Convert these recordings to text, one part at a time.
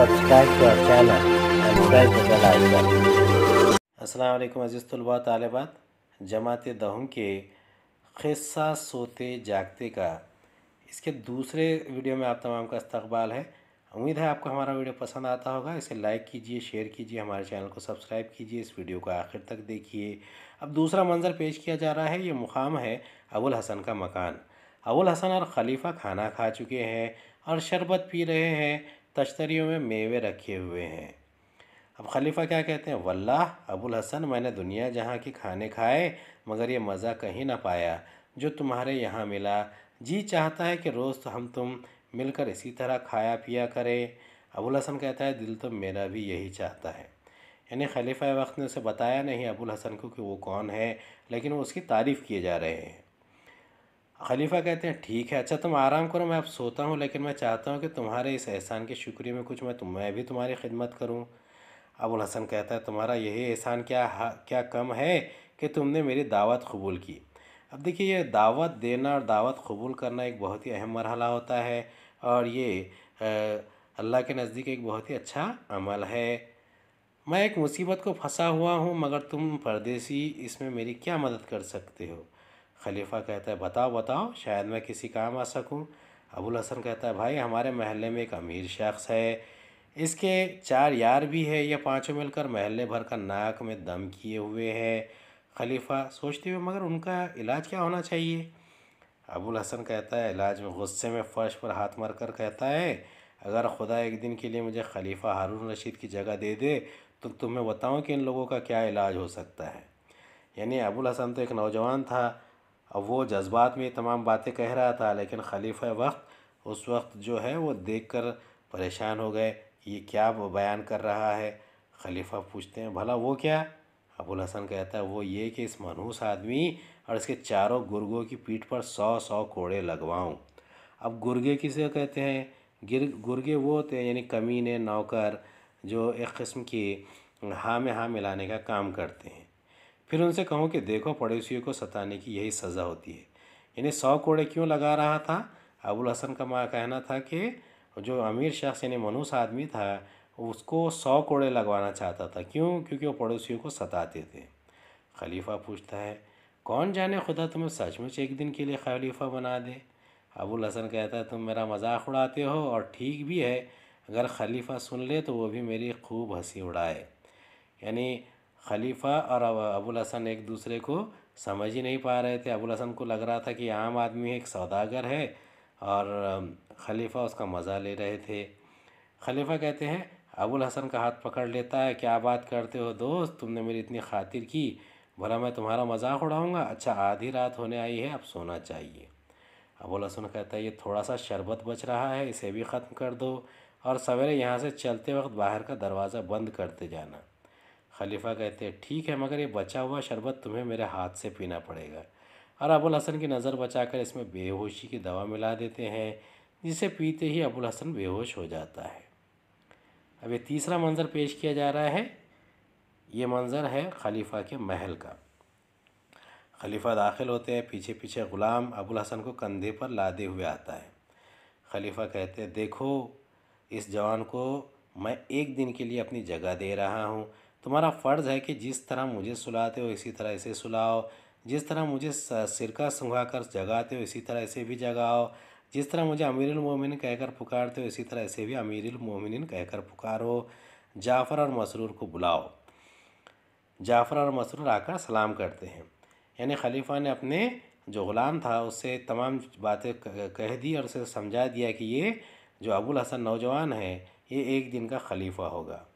subscribe to our channel and press the bell icon. अस्सलाम वालेकुम अज़ीज़ तलबा तालबात जमात दहम के खिस्सा सोते जागते का इसके दूसरे वीडियो में आप तमाम का इस्तबाल है उम्मीद है आपको हमारा वीडियो पसंद आता होगा इसे लाइक कीजिए शेयर कीजिए हमारे चैनल को सब्सक्राइब कीजिए इस वीडियो को आखिर तक देखिए अब दूसरा मंज़र पेश किया जा रहा है ये मुकाम है अबुल हसन का मकान अबुल हसन और खलीफा खाना खा चुके हैं और शरबत पी रहे हैं तश्तरियों में मेवे रखे हुए हैं अब खलीफा क्या कहते हैं वल्लाह अबुल हसन मैंने दुनिया जहाँ के खाने खाए मगर ये मज़ा कहीं ना पाया जो तुम्हारे यहाँ मिला जी चाहता है कि रोज़ तो हम तुम मिलकर इसी तरह खाया पिया करें अबुल हसन कहता है दिल तो मेरा भी यही चाहता है यानी खलीफा वक्त ने उसे बताया नहीं अबुल हसन को कि वो कौन है लेकिन वो उसकी तारीफ़ किए जा रहे हैं खलीफा कहते हैं ठीक है अच्छा तुम आराम करो मैं अब सोता हूँ लेकिन मैं चाहता हूँ कि तुम्हारे इस एहसान के शुक्रिया में कुछ मैं तुम मैं भी तुम्हारी खिदमत करूँ अबुल हसन कहता है तुम्हारा यही एहसान क्या क्या कम है कि तुमने मेरी दावत कबूल की अब देखिए ये दावत देना और दावत कबूल करना एक बहुत ही अहम मरहला होता है और ये अल्लाह के नज़दीक एक बहुत ही अच्छा अमल है मैं एक मुसीबत को फंसा हुआ हूँ मगर तुम परदेसी इसमें मेरी क्या मदद कर सकते हो खलीफा कहता है बताओ बताओ शायद मैं किसी काम आ सकूं अबुल हसन कहता है भाई हमारे महल्ले में एक अमीर शख्स है इसके चार यार भी है या पाँचों मिलकर महल्ले भर का नाक में दम किए हुए हैं खलीफा सोचते हुए मगर उनका इलाज क्या होना चाहिए अबुल हसन कहता है इलाज में गुस्से में फ़र्श पर हाथ मार कर कहता है अगर खुदा एक दिन के लिए मुझे खलीफा हारून रशीद की जगह दे दे तो तुम्हें बताऊँ कि इन लोगों का क्या इलाज हो सकता है यानी अबुल हसन तो एक नौजवान था अब वो जज्बात में तमाम बातें कह रहा था लेकिन खलीफा वक्त उस वक्त जो है वो देख कर परेशान हो गए ये क्या बयान कर रहा है खलीफा पूछते हैं भला वो क्या अबुल हसन कहता है वो ये कि इस मनहूस आदमी और इसके चारों गुर्गों की पीठ पर सौ सौ कोड़े लगवाऊँ अब गुर्गे किसे कहते हैं गिर गुर्गे वो होते हैं यानी कमीने नौकर जो एक किस्म की हाँ में हाँ मिलाने का काम करते हैं फिर उनसे कहो कि देखो पड़ोसियों को सताने की यही सज़ा होती है इन्हें सौ कोड़े क्यों लगा रहा था अबुल हसन का माँ कहना था कि जो अमीर शख्स यानी मनुष्य आदमी था उसको सौ कोड़े लगवाना चाहता था क्यों क्योंकि वो पड़ोसियों को सताते थे खलीफा पूछता है कौन जाने खुदा तुम्हें सचमुच एक दिन के लिए खलीफा बना दे अबुल हसन कहता है तुम मेरा मजाक उड़ाते हो और ठीक भी है अगर खलीफा सुन ले तो वो भी मेरी खूब हंसी उड़ाए यानी खलीफा और अबुल हसन एक दूसरे को समझ ही नहीं पा रहे थे अबुल हसन को लग रहा था कि आम आदमी एक सौदागर है और खलीफा उसका मज़ा ले रहे थे खलीफा कहते हैं अबुल हसन का हाथ पकड़ लेता है क्या बात करते हो दोस्त तुमने मेरी इतनी खातिर की भला मैं तुम्हारा मजाक उड़ाऊँगा अच्छा आधी रात होने आई है अब सोना चाहिए अबुल हसन कहता है ये थोड़ा सा शरबत बच रहा है इसे भी ख़त्म कर दो और सवेरे यहाँ से चलते वक्त बाहर का दरवाज़ा बंद करते जाना खलीफा कहते हैं ठीक है मगर ये बचा हुआ शरबत तुम्हें मेरे हाथ से पीना पड़ेगा और अबुल हसन की नज़र बचाकर इसमें बेहोशी की दवा मिला देते हैं जिसे पीते ही अबुल हसन बेहोश हो जाता है अब ये तीसरा मंज़र पेश किया जा रहा है ये मंज़र है खलीफा के महल का खलीफा दाखिल होते हैं पीछे पीछे ग़ुलाम अबुल हसन को कंधे पर लादे हुए आता है खलीफा कहते हैं देखो इस जवान को मैं एक दिन के लिए अपनी जगह दे रहा हूँ तुम्हारा फ़र्ज़ है कि जिस तरह मुझे सुलाते हो इसी तरह इसे सुलाओ जिस तरह मुझे सिरका सुंघा कर जगाते हो इसी तरह इसे भी जगाओ जिस तरह मुझे अमीरुल मोमिन कहकर पुकारते हो इसी तरह इसे भी अमीरुल मोमिन कहकर पुकारो जाफ़र और मसरूर को बुलाओ जाफ़र और मसरूर आकर सलाम करते हैं यानी खलीफा ने अपने जो ग़ुलाम था उससे तमाम बातें कह दी और उसे समझा दिया कि ये जो अबुल हसन नौजवान है ये एक दिन का खलीफा होगा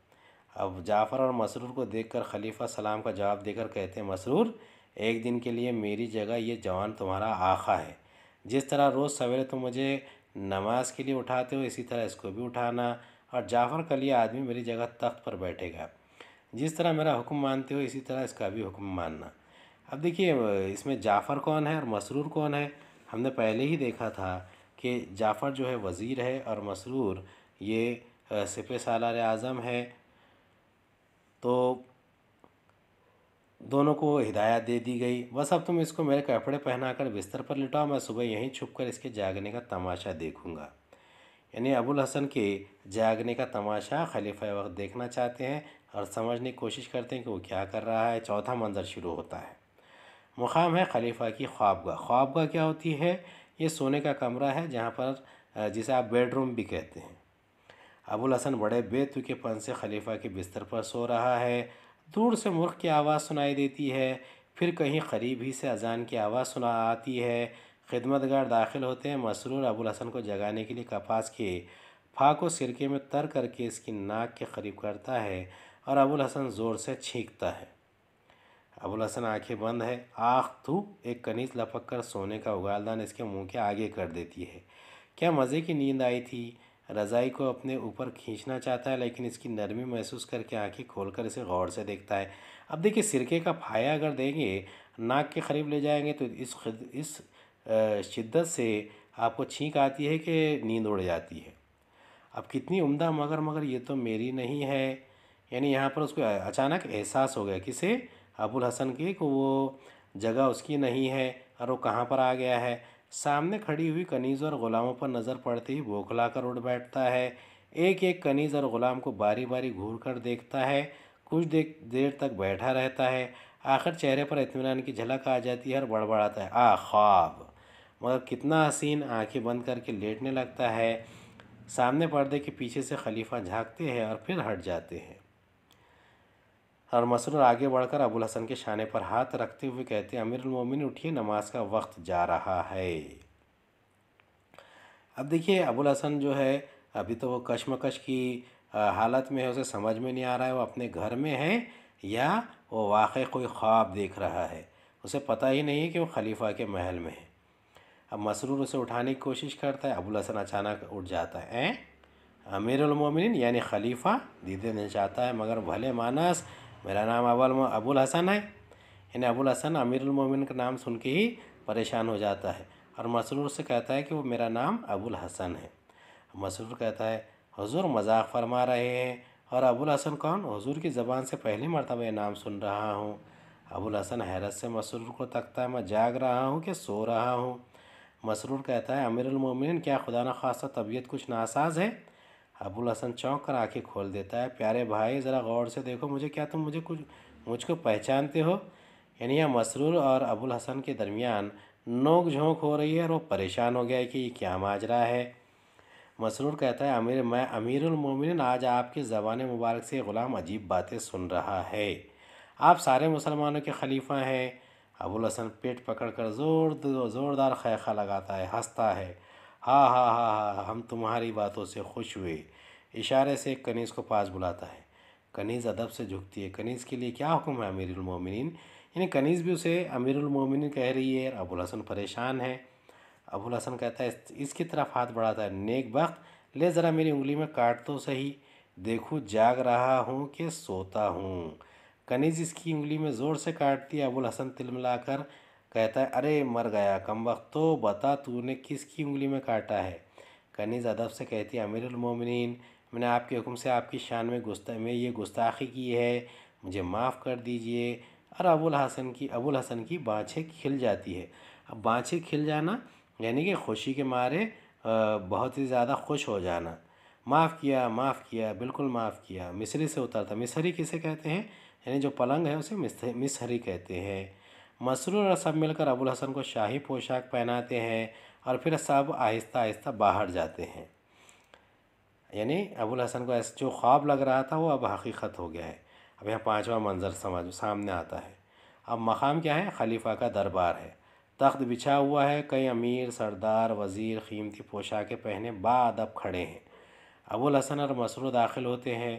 अब जाफ़र और मसरूर को देखकर खलीफा सलाम का जवाब देकर कहते हैं मसरूर एक दिन के लिए मेरी जगह ये जवान तुम्हारा आखा है जिस तरह रोज़ सवेरे तुम मुझे नमाज के लिए उठाते हो इसी तरह इसको भी उठाना और जाफ़र का लिए आदमी मेरी जगह तख्त पर बैठेगा जिस तरह मेरा हुक्म मानते हो इसी तरह इसका भी हुक्म मानना अब देखिए इसमें जाफ़र कौन है और मसरूर कौन है हमने पहले ही देखा था कि जाफ़र जो है वज़ीर है और मसरूर ये सिपे सालार आज़म है तो दोनों को हिदायत दे दी गई बस अब तुम इसको मेरे कपड़े पहनाकर बिस्तर पर लिटाओ मैं सुबह यहीं छुपकर इसके जागने का तमाशा देखूंगा यानी अबुल हसन के जागने का तमाशा खलीफा वक्त देखना चाहते हैं और समझने की कोशिश करते हैं कि वो क्या कर रहा है चौथा मंजर शुरू होता है मुकाम है खलीफा की ख्वाबगा ख्वाबगा क्या होती है ये सोने का कमरा है जहाँ पर जिसे आप बेडरूम भी कहते हैं अबुल हसन बड़े बेतुकेपन से खलीफा के बिस्तर पर सो रहा है दूर से मुर्ख की आवाज़ सुनाई देती है फिर कहीं करीब ही से अजान की आवाज़ सुना आती है खिदमतगार दाखिल होते हैं मसरूर अबुल हसन को जगाने के लिए कपास के फाको सिरके में तर करके इसकी नाक के करीब करता है और अबुल हसन ज़ोर से छींकता है अबुल हसन आंखें बंद है आँख तू एक कनीज लपक कर सोने का उगालदान इसके मुंह के आगे कर देती है क्या मज़े की नींद आई थी रज़ाई को अपने ऊपर खींचना चाहता है लेकिन इसकी नरमी महसूस करके आंखें खोलकर इसे गौर से देखता है अब देखिए सिरके का फाया अगर देंगे नाक के करीब ले जाएंगे तो इस इस शिद्दत से आपको छींक आती है कि नींद उड़ जाती है अब कितनी उम्दा मगर मगर ये तो मेरी नहीं है यानी यहाँ पर उसको अचानक एहसास हो गया किसे अबुल हसन की को वो जगह उसकी नहीं है और वो कहाँ पर आ गया है सामने खड़ी हुई कनीज़ और ग़ुलामों पर नज़र पड़ते ही बौखला कर उठ बैठता है एक एक कनीज़ और ग़ुलाम को बारी बारी घूर कर देखता है कुछ देर देर तक बैठा रहता है आखिर चेहरे पर इतमान की झलक आ जाती है और बड़बड़ाता है आ ख्वाब मगर कितना हसीन आंखें बंद करके लेटने लगता है सामने पर्दे के पीछे से खलीफा झाँकते हैं और फिर हट जाते हैं और मसरूर आगे बढ़कर अबुल हसन के शाने पर हाथ रखते हुए कहते हैं अमीरमिन उठिए नमाज का वक्त जा रहा है अब देखिए अबुल हसन जो है अभी तो वो कशमकश की हालत में है उसे समझ में नहीं आ रहा है वो अपने घर में है या वो वाकई कोई ख्वाब देख रहा है उसे पता ही नहीं है कि वो खलीफा के महल में है अब मसरूर उसे उठाने की कोशिश करता है अबुल हसन अचानक उठ जाता है अमीरमिन यानी खलीफा दीदे नहीं चाहता है मगर भले मानस मेरा नाम अबुल अबुल हसन है यानी अबुल हसन अमीरमिन का नाम सुन के ही परेशान हो जाता है और मसरूर से कहता है कि वो मेरा नाम अबुल हसन है मसरूर कहता है हजूर मजाक फरमा रहे हैं और अबुल हसन कौन हजूर की ज़बान से पहली मरतबा ये नाम सुन रहा हूँ अबुल हसन हैरत से मसरूर को तकता है मैं जाग रहा हूँ कि सो रहा हूँ मसरूर कहता है अमीरमिन क्या खुदा न खासा तबीयत कुछ नासाज है अबुल हसन चौंक कर आँखें खोल देता है प्यारे भाई ज़रा गौर से देखो मुझे क्या तुम मुझे कुछ मुझको पहचानते हो यानी यहाँ मसरूर और अबुल हसन के दरमियान नोक झोंक हो रही है और वो परेशान हो गया है कि ये क्या माजरा है मसरूर कहता है अमीर मैं अमीरमिन आज आपकी ज़बान मुबारक से ग़ुलाम अजीब बातें सुन रहा है आप सारे मुसलमानों के खलीफा हैं अबुल हसन पेट पकड़ कर ज़ोर जोरदार खैखा लगाता है हंसता है हाँ, हाँ हाँ हाँ हाँ हम तुम्हारी बातों से खुश हुए इशारे से कनीज़ को पास बुलाता है कनीज़ अदब से झुकती है कनीज़ के लिए क्या हुक्म है अमीरमिन यानी कनीज़ भी उसे अमीरमिन कह रही है अबुल हसन परेशान है अबुल हसन कहता है इसकी तरफ हाथ बढ़ाता है नेक वक्त ले ज़रा मेरी उंगली में काट तो सही देखूँ जाग रहा हूँ कि सोता हूँ कनीज़ इसकी उंगली में ज़ोर से काटती है अबुल हसन तिल मिलाकर कहता है अरे मर गया कम वक्त तो बता तूने किसकी उंगली में काटा है कनीज़ अदब से कहती है अमीरमिन मैंने आपके हुक्म से आपकी शान में गुस्ता में ये गुस्ताखी की है मुझे माफ़ कर दीजिए और अबुल हसन की अबुल हसन की बाँछें खिल जाती है अब बाँछें खिल जाना यानी कि खुशी के मारे बहुत ही ज़्यादा खुश हो जाना माफ़ किया माफ़ किया बिल्कुल माफ़ किया मिसरी से उतरता मिसरी किसे कहते हैं यानी जो पलंग है उसे मिसरी कहते हैं मसरूर और सब मिलकर अबुल हसन को शाही पोशाक पहनाते हैं और फिर सब आहिस्ता आहिस्ता बाहर जाते हैं यानी अबुल हसन को ऐसा जो ख्वाब लग रहा था वो अब हकीकत हो गया है अब यहाँ पाँचवा मंज़र समझ सामने आता है अब मकाम क्या है खलीफा का दरबार है तख्त बिछा हुआ है कई अमीर सरदार वज़ीर कीमती पोशाकें पहने अब खड़े हैं अबुल हसन और मसरू दाखिल होते हैं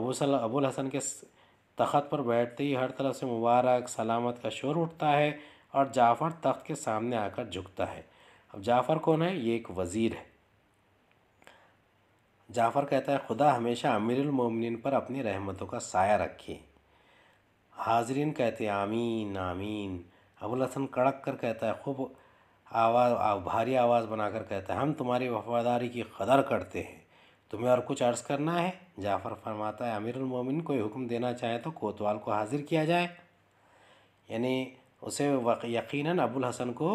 अबूसल अबुल हसन के तख्त पर बैठते ही हर तरफ से मुबारक सलामत का शोर उठता है और जाफ़र तख्त के सामने आकर झुकता है अब जाफ़र कौन है ये एक वज़ीर है जाफ़र कहता है खुदा हमेशा अमीरमिन पर अपनी रहमतों का साया रखे हाजरीन कहते हैं आमीन आमीन अबुल हसन कड़क कर कहता है खूब आवाज़ आव, भारी आवाज़ बनाकर कहता है हम तुम्हारी वफादारी की कदर करते हैं तुम्हें और कुछ अर्ज़ करना है जाफ़र फरमाता है अमीरमिन कोई हुक्म देना चाहे तो कोतवाल को हाज़िर किया जाए यानी उसे यकीन अबुल हसन को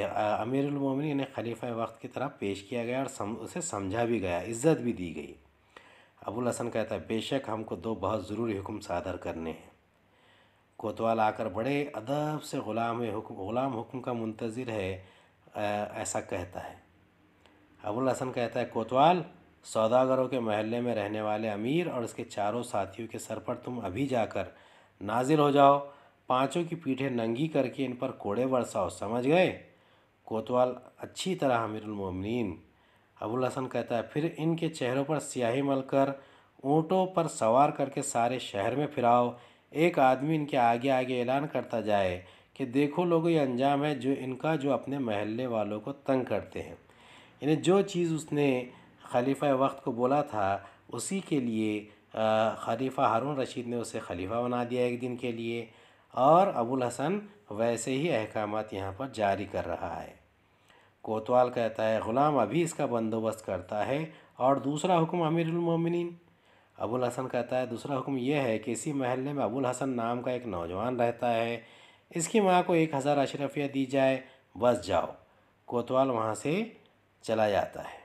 अमीरमिन यानी खलीफा वक्त की तरह पेश किया गया और सम, उसे समझा भी गया इज़्ज़त भी दी गई अबुल हसन कहता है बेशक हमको दो बहुत ज़रूरी हुक्म सादर करने हैं कोतवाल आकर बड़े अदब से ग़ुलाम हुक्म ग़ुलाम हुक्म का मंतज़र है ऐसा कहता है अबुल हसन कहता है कोतवाल सौदागरों के महल्ले में रहने वाले अमीर और उसके चारों साथियों के सर पर तुम अभी जाकर नाजिल हो जाओ पांचों की पीठें नंगी करके इन पर कोड़े बरसाओ समझ गए कोतवाल अच्छी तरह अमीरमिन अबुल हसन कहता है फिर इनके चेहरों पर स्याही मल कर ऊँटों पर सवार करके सारे शहर में फिराओ एक आदमी इनके आगे आगे ऐलान करता जाए कि देखो लोगों ये अंजाम है जो इनका जो अपने महल्ले वालों को तंग करते हैं इन्हें जो चीज़ उसने खलीफा वक्त को बोला था उसी के लिए खलीफा हारून रशीद ने उसे खलीफा बना दिया एक दिन के लिए और अबुल हसन वैसे ही अहकाम यहाँ पर जारी कर रहा है कोतवाल कहता है ग़ुलाम अभी इसका बंदोबस्त करता है और दूसरा हुक्म अमीरमिन अबुल हसन कहता है दूसरा हुक्म यह है कि इसी महल्ले में अबुल हसन नाम का एक नौजवान रहता है इसकी माँ को एक हज़ार अशरफिया दी जाए बस जाओ कोतवाल वहाँ से चला जाता है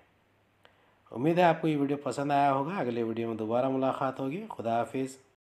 उम्मीद है आपको ये वीडियो पसंद आया होगा अगले वीडियो में दोबारा मुलाकात होगी खुदा हाफिज़